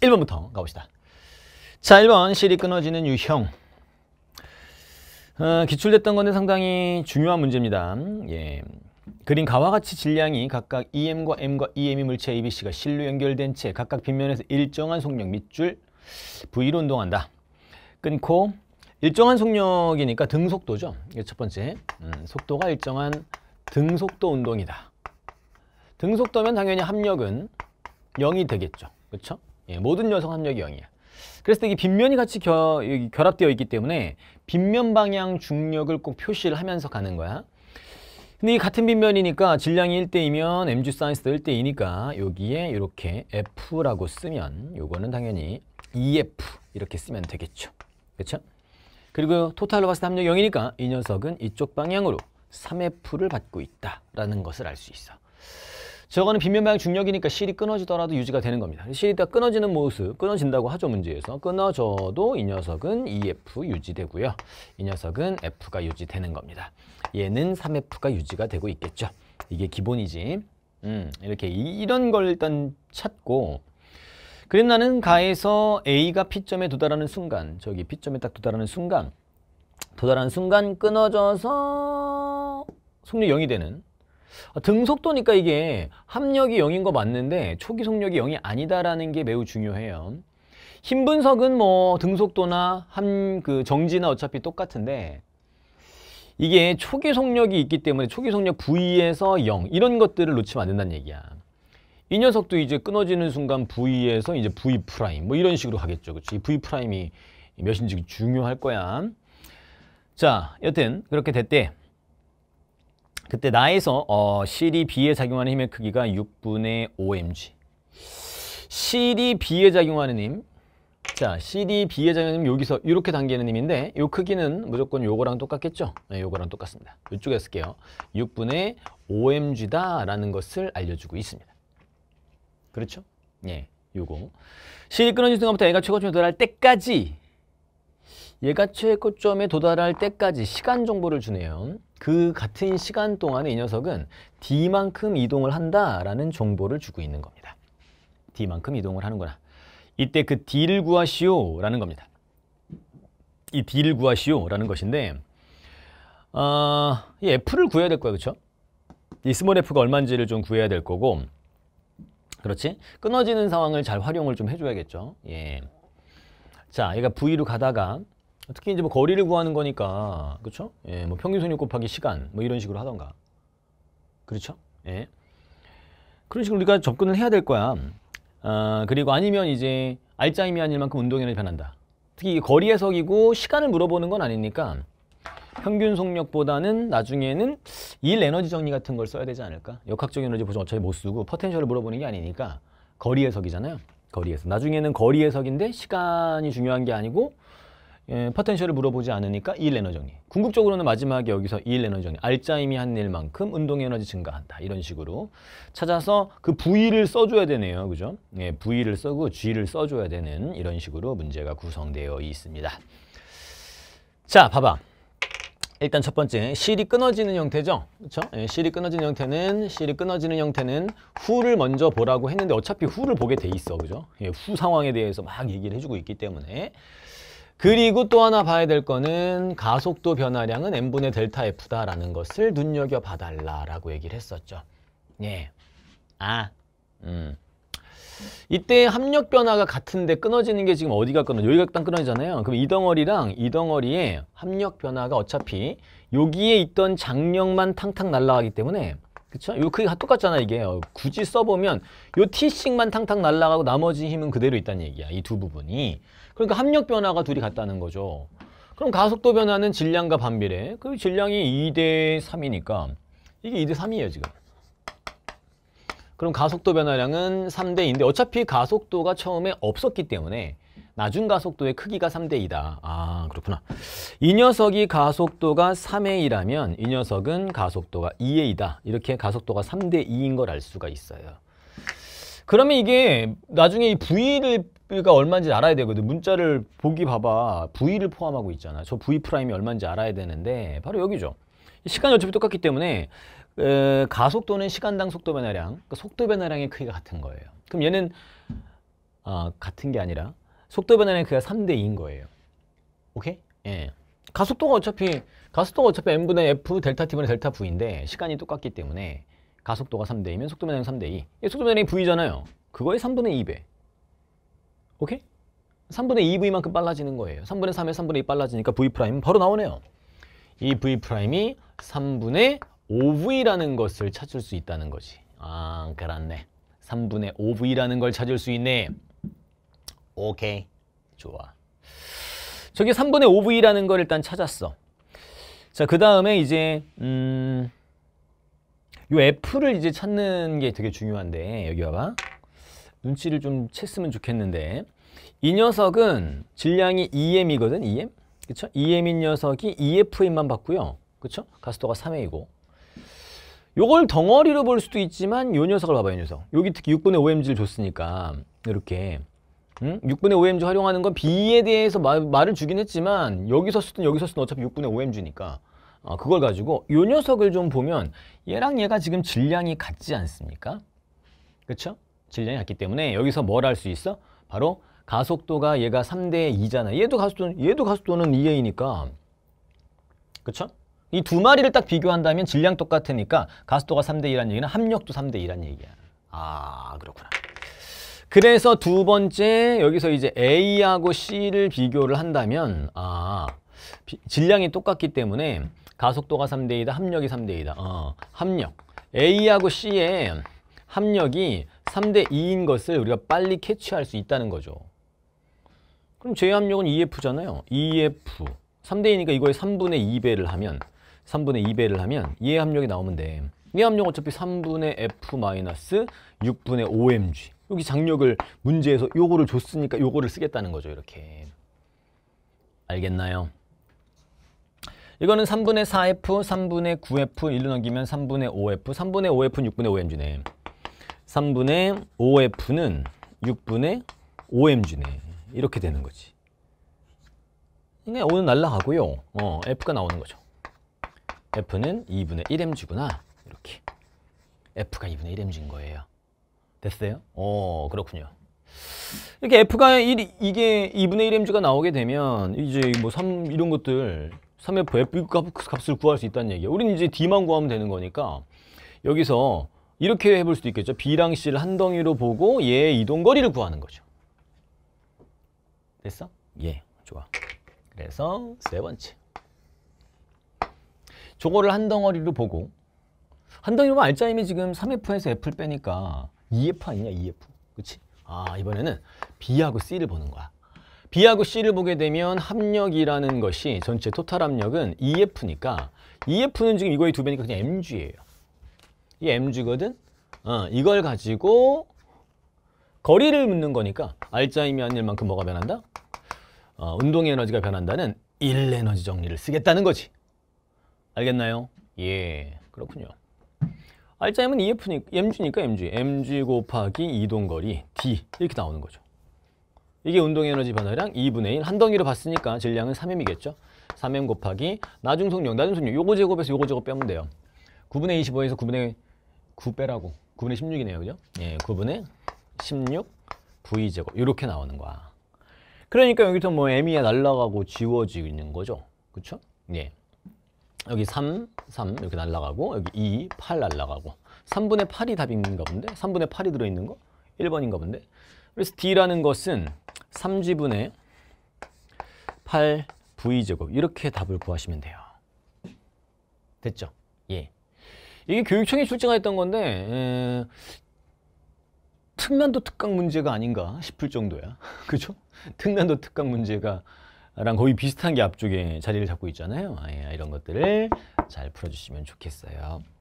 1번부터 가봅시다. 자, 1번 실이 끊어지는 유형. 어, 기출됐던 건데 상당히 중요한 문제입니다. 예. 그린 가와 같이 질량이 각각 EM과 M과 EM이 물체 ABC가 실로 연결된 채 각각 빗면에서 일정한 속력 밑줄 V로 운동한다. 끊고 일정한 속력이니까 등속도죠. 이게 첫 번째. 음, 속도가 일정한 등속도 운동이다. 등속도면 당연히 합력은 0이 되겠죠. 그렇죠? 예, 모든 여성 합력이 0이야. 그래서 이 빗면이 같이 겨, 결합되어 있기 때문에 빗면 방향 중력을 꼭 표시를 하면서 가는 거야. 근데 이 같은 빗면이니까 질량이 1대이면 mg 사인스도 1대이니까 여기에 이렇게 f라고 쓰면 요거는 당연히 EF 이렇게 쓰면 되겠죠. 그렇죠? 그리고 토탈로 봤을 때 합력 0이니까 이 녀석은 이쪽 방향으로 3F를 받고 있다라는 것을 알 수 있어. 저거는 빈면방향 중력이니까 실이 끊어지더라도 유지가 되는 겁니다. 실이 다 끊어지는 모습, 끊어진다고 하죠, 문제에서. 끊어져도 이 녀석은 EF 유지되고요. 이 녀석은 F가 유지되는 겁니다. 얘는 3F가 유지가 되고 있겠죠. 이게 기본이지. 음, 이렇게 이, 런걸 일단 찾고 그래 나는 가에서 A가 P점에 도달하는 순간 저기 P점에 딱 도달하는 순간 도달하는 순간 끊어져서 속력 0이 되는 아, 등속도니까 이게 합력이 0인 거 맞는데 초기 속력이 0이 아니다라는 게 매우 중요해요. 힘 분석은 뭐 등속도나 함그 정지나 어차피 똑같은데 이게 초기 속력이 있기 때문에 초기 속력 V에서 0 이런 것들을 놓치면 안 된다는 얘기야. 이 녀석도 이제 끊어지는 순간 V에서 이제 V 프라임 뭐 이런 식으로 가겠죠. 그렇 V 프라임이 몇인지 중요할 거야. 자, 여튼 그렇게 됐대. 그때 나에서 어, 실이 B에 작용하는 힘의 크기가 6분의 5mg. 실이 B에 작용하는 힘. 자, 실이 B에 작용하는 힘 여기서 이렇게 당기는 힘인데 요 크기는 무조건 요거랑 똑같겠죠? 네, 요거랑 똑같습니다. 요쪽에 쓸게요. 6분의 5mg다라는 것을 알려주고 있습니다. 그렇죠? 예, 요거. 실이 끊어진 순간부터 애가 최고점에 도달할 때까지 얘가 최고점에 도달할 때까지 시간 정보를 주네요. 그 같은 시간 동안에 이 녀석은 D만큼 이동을 한다라는 정보를 주고 있는 겁니다. D만큼 이동을 하는구나. 이때 그 D를 구하시오 라는 겁니다. 이 D를 구하시오 라는 것인데 어, 이 F를 구해야 될 거야, 그렇죠? 이 스몰 F가 얼마인지를 좀 구해야 될 거고 그렇지? 끊어지는 상황을 잘 활용을 좀 해줘야겠죠. 예. 자, 얘가 V로 가다가 특히 이제 뭐 거리를 구하는 거니까 그렇죠? 예, 뭐 평균 속력 곱하기 시간 뭐 이런 식으로 하던가 그렇죠? 예. 그런 식으로 우리가 접근을 해야 될 거야. 아, 그리고 아니면 이제 알짜임이 아닐 만큼 운동량이 변한다. 특히 거리 해석이고 시간을 물어보는 건 아니니까 평균 속력보다는 나중에는 일 에너지 정리 같은 걸 써야 되지 않을까? 역학적 에너지 보정 어차피 못 쓰고 퍼텐셜을 물어보는 게 아니니까 거리 해석이잖아요. 거리 해석. 나중에는 거리 해석인데 시간이 중요한 게 아니고 예, 퍼텐셜을 물어보지 않으니까 이일 에너지 정리. 궁극적으로는 마지막에 여기서 이일 에너지 정리. 알짜임이 한 일만큼 운동 에너지 증가한다. 이런 식으로 찾아서 그부위를 써줘야 되네요. 그죠? 예, 부위를 써고 G를 써줘야 되는 이런 식으로 문제가 구성되어 있습니다. 자, 봐봐. 일단 첫 번째, 실이 끊어지는 형태죠. 그렇죠? 예, 실이 끊어지는 형태는 실이 끊어지는 형태는 후를 먼저 보라고 했는데 어차피 후를 보게 돼 있어. 그죠? 예, 후 상황에 대해서 막 얘기를 해주고 있기 때문에 그리고 또 하나 봐야 될 거는 가속도 변화량은 n분의 델타 F다라는 것을 눈여겨봐달라라고 얘기를 했었죠. 예. 아, 음. 이때 합력 변화가 같은데 끊어지는 게 지금 어디가 끊어? 여기가 딱 끊어지잖아요. 그럼 이 덩어리랑 이 덩어리의 합력 변화가 어차피 여기에 있던 장력만 탕탕 날라가기 때문에 그쵸? 요크기 똑같잖아 이게 어, 굳이 써보면 요 T씩만 탕탕 날라가고 나머지 힘은 그대로 있다는 얘기야 이 두 부분이 그러니까 합력 변화가 둘이 같다는 거죠. 그럼 가속도 변화는 질량과 반비례. 그 질량이 2대 3이니까 이게 2대 3이에요, 지금. 그럼 가속도 변화량은 3대2인데 어차피 가속도가 처음에 없었기 때문에 낮은 가속도의 크기가 3대2다. 아 그렇구나. 이 녀석이 가속도가 3의 라면이 녀석은 가속도가 2의 다 이렇게 가속도가 3대2인 걸 알 수가 있어요. 그러면 이게 나중에 이 V를 V가 얼마인지 알아야 되거든. 문자를 보기 봐봐. V를 포함하고 있잖아. 저 V 프라임이 얼마인지 알아야 되는데 바로 여기죠. 시간이 어차피 똑같기 때문에 에, 가속도는 시간당 속도 변화량, 그러니까 속도 변화량의 크기가 같은 거예요. 그럼 얘는 아, 같은 게 아니라 속도 변화량의 크기가 3대 2인 거예요. 오케이? 예. 가속도가 어차피 가속도가 어차피 m분의 f 델타 t분의 델타 v인데 시간이 똑같기 때문에 가속도가 3대이면 속도면형 3대2 예, 속도면형이 V잖아요. 그거의 3분의 2배. 오케이? 3분의 2V만큼 빨라지는 거예요. 3분의 3에 3분의 2 빨라지니까 V 프라임 바로 나오네요. 이 V 프라임이 3분의 5V라는 것을 찾을 수 있다는 거지. 아, 그렇네. 3분의 5V라는 걸 찾을 수 있네. 오케이. 좋아. 저게 3분의 5V라는 걸 일단 찾았어. 자, 그 다음에 이제 음... 요 F를 이제 찾는 게 되게 중요한데 여기 와봐 눈치를 좀 챘으면 좋겠는데 이 녀석은 질량이 EM이거든 EM 그쵸? EM인 녀석이 EFM만 받고요 그쵸? 가스도가 3A이고 요걸 덩어리로 볼 수도 있지만 요 녀석을 봐봐요 녀석 여기 특히 6분의 5Mg를 줬으니까 이렇게 음? 6분의 5mg 활용하는 건 B에 대해서 말, 말을 주긴 했지만 여기서 쓰든 여기서 쓰든 어차피 6분의 5mg니까 어, 그걸 가지고 요 녀석을 좀 보면 얘랑 얘가 지금 질량이 같지 않습니까? 그쵸 질량이 같기 때문에 여기서 뭘 할 수 있어? 바로 가속도가 얘가 3대 2잖아. 얘도 가속도 얘도 가속도는 2a니까. 그쵸이 두 마리를 딱 비교한다면 질량 똑같으니까 가속도가 3대 2는 얘기는 합력도 3대 2는 얘기야. 아, 그렇구나. 그래서 두 번째 여기서 이제 A하고 C를 비교를 한다면 아, 비, 질량이 똑같기 때문에 가속도가 3대 2다. 합력이 3대 2다. 어, 합력. A하고 C의 합력이 3대 2인 것을 우리가 빨리 캐치할 수 있다는 거죠. 그럼 제 합력은 EF잖아요. EF. 3대 2니까 이거에 3분의 2배를 하면 3분의 2배를 하면 얘 합력이 나오면 돼. 얘 합력 어차피 3분의 F 마이너스 6분의 5mg. 여기 장력을 문제에서 요거를 줬으니까 요거를 쓰겠다는 거죠. 이렇게. 알겠나요? 이거는 3분의 4F, 3분의 9F, 1로 넘기면 3분의 5F, 3분의 5F는 6분의 5mg네. 3분의 5F는 6분의 5mg네. 이렇게 되는 거지. 그러니까 는 날라가고요. 어, F가 나오는 거죠. F는 2분의 1mg구나. 이렇게. F가 2분의 1mg인 거예요. 됐어요? 어, 그렇군요. 이렇게 F가 1, 이게 2분의 1mg가 나오게 되면 이제 뭐 3, 이런 것들 3F 의 F 값을 구할 수 있다는 얘기예요. 우리는 이제 D만 구하면 되는 거니까 여기서 이렇게 해볼 수도 있겠죠. B랑 C를 한 덩이로 보고 얘의 이동거리를 구하는 거죠. 됐어? 예, 좋아. 그래서 세 번째. 저거를 한 덩어리로 보고 한 덩이로 보면 알짜임이 지금 3F에서 F를 빼니까 2F 아니냐, 2F. 그치? 아, 이번에는 B하고 C를 보는 거야. B하고 C를 보게 되면 합력이라는 것이 전체 토탈 합력은 EF니까 EF는 지금 이거의 두 배니까 그냥 MG예요. 이 MG거든? 어, 이걸 가지고 거리를 묻는 거니까 알짜임이 아닐 만큼 뭐가 변한다? 어, 운동 에너지가 변한다는 1 에너지 정리를 쓰겠다는 거지. 알겠나요? 예, 그렇군요. 알짜임은 EF니까, MG니까 MG. MG 곱하기 이동거리 D 이렇게 나오는 거죠. 이게 운동에너지 변화량 2분의 1 한 덩이로 봤으니까 질량은 3m이겠죠. 3m 곱하기 나중 속력, 나중 속력 요거 제곱에서 요거 제곱 빼면 돼요. 9분의 25에서 9분의 9 빼라고 9분의 16이네요. 그죠? 예, 9분의 16 V제곱 이렇게 나오는 거야. 그러니까 여기서 뭐 M이야 날라가고 지워지는 거죠. 그쵸? 예. 여기 3, 3 이렇게 날라가고 여기 2, 8 날라가고 3분의 8이 답인가 본데? 3분의 8이 들어있는 거? 1번인가 본데? 그래서 D라는 것은 3g분의 8v제곱 이렇게 답을 구하시면 돼요. 됐죠? 예. 이게 교육청이 출제가했던 건데 에... 특난도 특강 문제가 아닌가 싶을 정도야. 그죠? 특난도 특강 문제가 랑 거의 비슷한 게 앞쪽에 자리를 잡고 있잖아요. 아, 예, 이런 것들을 잘 풀어주시면 좋겠어요.